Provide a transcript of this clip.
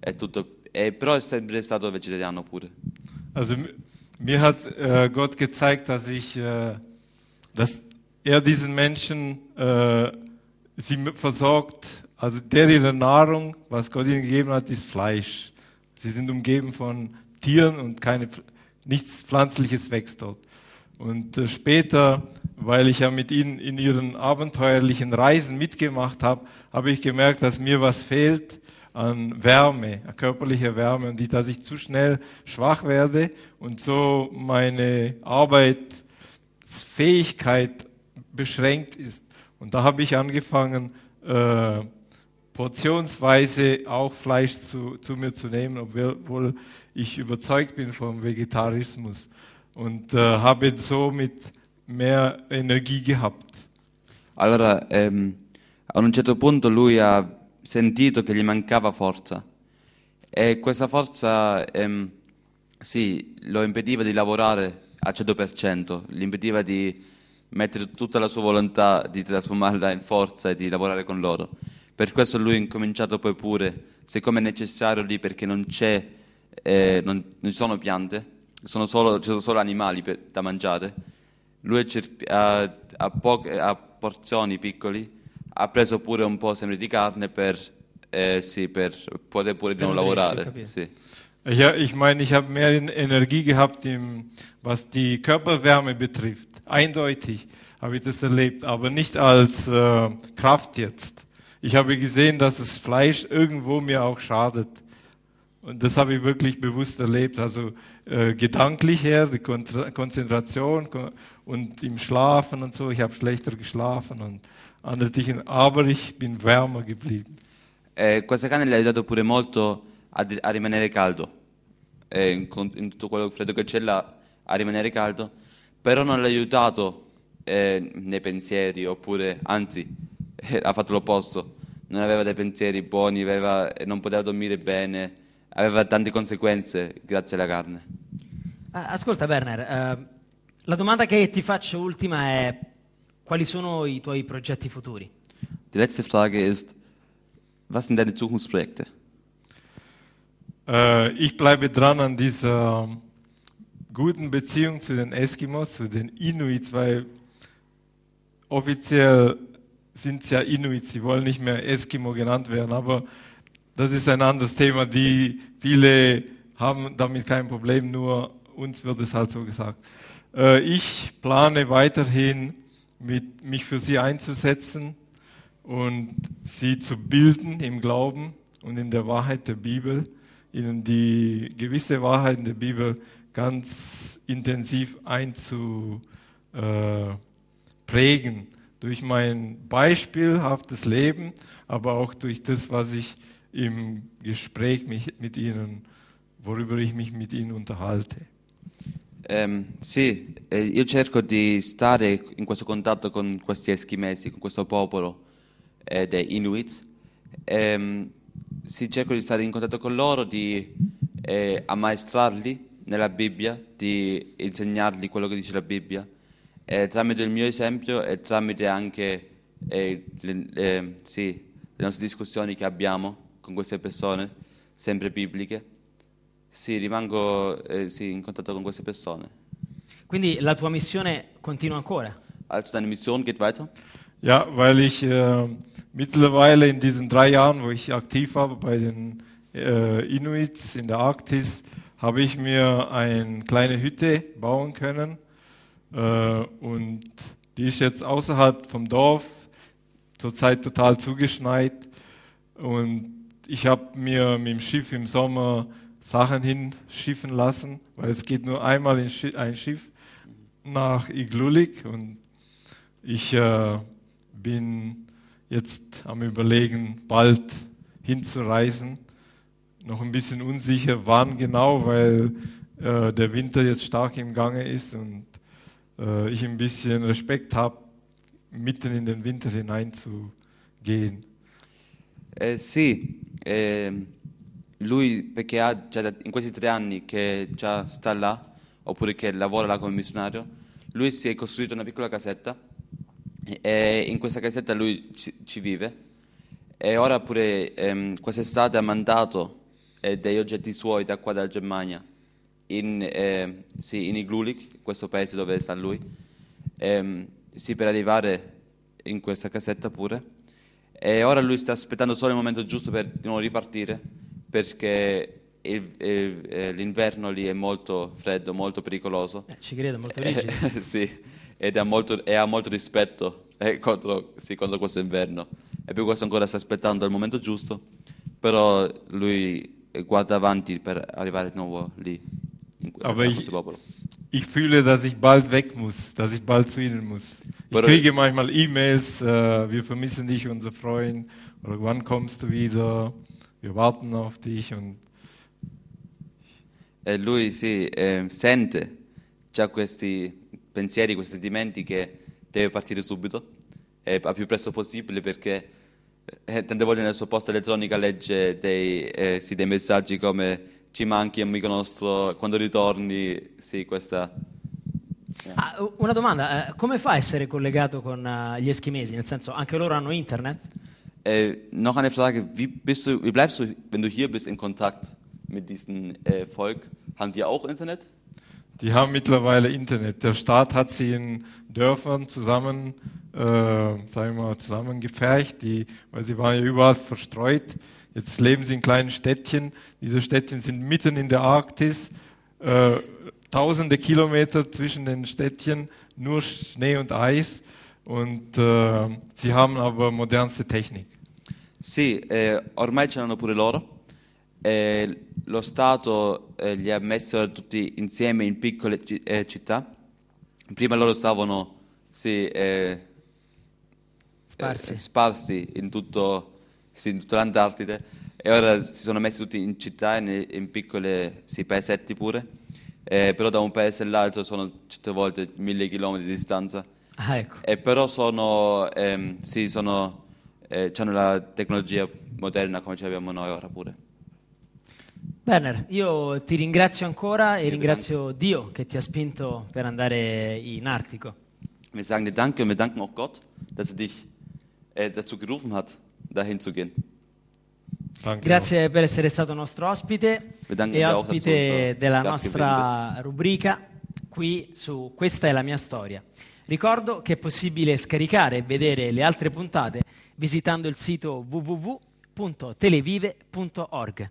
è tutto, è, eh, però è sempre stato vegetariano pure. Also mir hat äh, Gott gezeigt, dass ich, äh, dass er diesen Menschen äh, sie versorgt. Also der ihre Nahrung, was Gott ihnen gegeben hat, ist Fleisch. Sie sind umgeben von Tieren und keine, nichts Pflanzliches wächst dort. Und äh, später, weil ich ja mit ihnen in ihren abenteuerlichen Reisen mitgemacht habe, habe ich gemerkt, dass mir was fehlt an Wärme, an körperlicher Wärme, und dass ich zu schnell schwach werde und so meine Arbeitsfähigkeit beschränkt ist. Und da habe ich angefangen, äh, portionsweise auch Fleisch zu, zu mir zu nehmen, obwohl ich überzeugt bin vom Vegetarismus und äh, habe somit mehr Energie gehabt. Allora, ehm, a un certo punto lui ha sentito che gli mancava forza e questa forza ehm, sì, lo impediva di lavorare al 100%, gli impediva di mettere tutta la sua volontà, di trasformarla in forza e di lavorare con loro. Per questo lui ha incominciato poi pure, siccome è necessario lì perché non c'è, eh, non, non, ci sono piante, sono solo, ci sono solo animali per, da mangiare, lui ha, ha, poche, ha porzioni piccoli ha preso pure un po' sempre di carne per, eh, sì, per poter pure di nuovo lavorare. Sì. Ja, ich meine, ich habe mehr Energie gehabt, im, was die Körperwärme betrifft. Eindeutig habe ich das erlebt, aber nicht als äh, Kraft jetzt. Ich habe gesehen, dass das Fleisch irgendwo mir auch schadet. Und das habe ich wirklich bewusst erlebt. Also äh, gedanklich her, die Konzentration und im Schlafen und so. Ich habe schlechter geschlafen und an der Dichen, aber ich bin wärmer geblieben. Eh, questa canna gli ha aiutato pure molto a, a rimanere caldo, eh, in, con- in tutto quello freddo che c'è là, a rimanere caldo, però non l'ha aiutato eh, nei pensieri, oppure anzi, eh, ha fatto l'opposto, non aveva dei pensieri buoni, aveva- eh, non poteva dormire bene, aveva tante conseguenze grazie alla carne. Ascolta Werner, eh, la domanda che ti faccio ultima è Quali sono i tuoi progetti futuri? Die letzte Frage ist, was sind deine Zukunftsprojekte? Äh, ich bleibe dran an dieser guten Beziehung zu den Eskimos, zu den Inuits, weil offiziell sind es ja Inuits, sie wollen nicht mehr Eskimo genannt werden, aber das ist ein anderes Thema, die viele haben damit kein Problem, nur uns wird es halt so gesagt. Äh, ich plane weiterhin mit, mich für sie einzusetzen und sie zu bilden im Glauben und in der Wahrheit der Bibel, ihnen die gewisse Wahrheit in der Bibel ganz intensiv einzuprägen. Äh, durch mein beispielhaftes Leben, aber auch durch das, was ich im Gespräch mit ihnen, worüber ich mich mit ihnen unterhalte. Um, sì, eh, io cerco di stare in questo contatto con questi eschimesi, con questo popolo eh, dei Inuits. Um, sì, cerco di stare in contatto con loro, di eh, ammaestrarli nella Bibbia, di insegnargli quello che dice la Bibbia, eh, tramite il mio esempio e tramite anche eh, le, le, sì, le nostre discussioni che abbiamo con queste persone, sempre bibliche. Sì, rimango eh, sì, in contatto con queste persone. Quindi la tua missione continua ancora? Also deine Mission geht weiter? Ja, weil ich äh, mittlerweile in diesen drei Jahren, wo ich aktiv war bei den äh, Inuits in der Arktis, habe ich mir eine kleine Hütte bauen können äh, und die ist jetzt außerhalb vom Dorf, zurzeit total zugeschneit und ich habe mir mit dem Schiff im Sommer Sachen hinschiffen lassen, weil es geht nur einmal ein Schiff nach Iglulik und ich äh, bin jetzt am Überlegen, bald hinzureisen. Noch ein bisschen unsicher, wann genau, weil äh, der Winter jetzt stark im Gange ist und äh, ich ein bisschen Respekt habe, mitten in den Winter hineinzugehen. Äh, sí, lui perché ha già in questi tre anni che già sta là, oppure che lavora là come missionario, lui si è costruito una piccola casetta e in questa casetta lui ci, ci vive e ora pure ehm, quest'estate ha mandato eh, degli oggetti suoi da qua dalla Germania in, eh, sì, in Iglulik, questo paese dove sta lui, ehm, sì, per arrivare in questa casetta pure e ora lui sta aspettando solo il momento giusto per di nuovo ripartire perché eh, l'inverno lì è molto freddo, molto pericoloso. Eh, ci credo, molto eh, rigido. sì, ed ha molto, e ha molto rispetto eh, contro, sì, contro, questo inverno. E per questo ancora sta aspettando il momento giusto, però lui guarda avanti per arrivare di nuovo lì, in, questo ich, popolo. Ich fühle, dass ich bald weg muss, dass ich bald zu Ihnen muss. Ich But kriege manchmal E-Mails, uh, äh, wir vermissen dich, unsere Freunde, oder wann kommst du wieder? wir warten auf dich und e eh, lui si eh, sente già questi pensieri, questi sentimenti che deve partire subito, eh, al più presto possibile perché eh, eh tante volte nella sua posta elettronica legge dei, eh, sì, dei messaggi come ci manchi amico nostro, quando ritorni, sì, questa... Yeah. Ah, una domanda, eh, come fa a essere collegato con uh, gli eschimesi? Nel senso, anche loro hanno internet? Äh, noch eine Frage, wie, bist du, wie bleibst du, wenn du hier bist, in Kontakt mit diesem äh, Volk? Haben die auch Internet? Die haben mittlerweile Internet. Der Staat hat sie in Dörfern zusammen, äh, sagen wir mal, zusammengefercht, die, weil sie waren ja überall verstreut. Jetzt leben sie in kleinen Städtchen. Diese Städtchen sind mitten in der Arktis, äh, tausende Kilometer zwischen den Städtchen, nur Schnee und Eis. Und äh, sie haben aber modernste Technik. Sì, eh, ormai ce l'hanno pure loro. Eh, lo Stato eh, li ha messi tutti insieme in piccole ci- eh, città. Prima loro stavano sì, eh, sparsi. Eh, sparsi in, tutto, sì, in tutta l'Antartide e ora si sono messi tutti in città, in, in piccoli sì, paesetti pure, però da un paese all'altro sono certe volte mille chilometri di distanza. Ah, ecco. E però sono, ehm, sì, sono, eh, hanno la tecnologia moderna come ce l'abbiamo noi ora pure. Werner, io ti ringrazio ancora e io ringrazio bedanke. Dio che ti ha spinto per andare in Artico. Wir sagen dir danke und wir danken auch Gott, dass er dich eh, dazu gerufen hat, dahin zu gehen. Danke Grazie per essere stato nostro ospite e ospite della nostra rubrica qui su Questa è la mia storia. Ricordo che è possibile scaricare e vedere le altre puntate visitando il sito www.televive.org.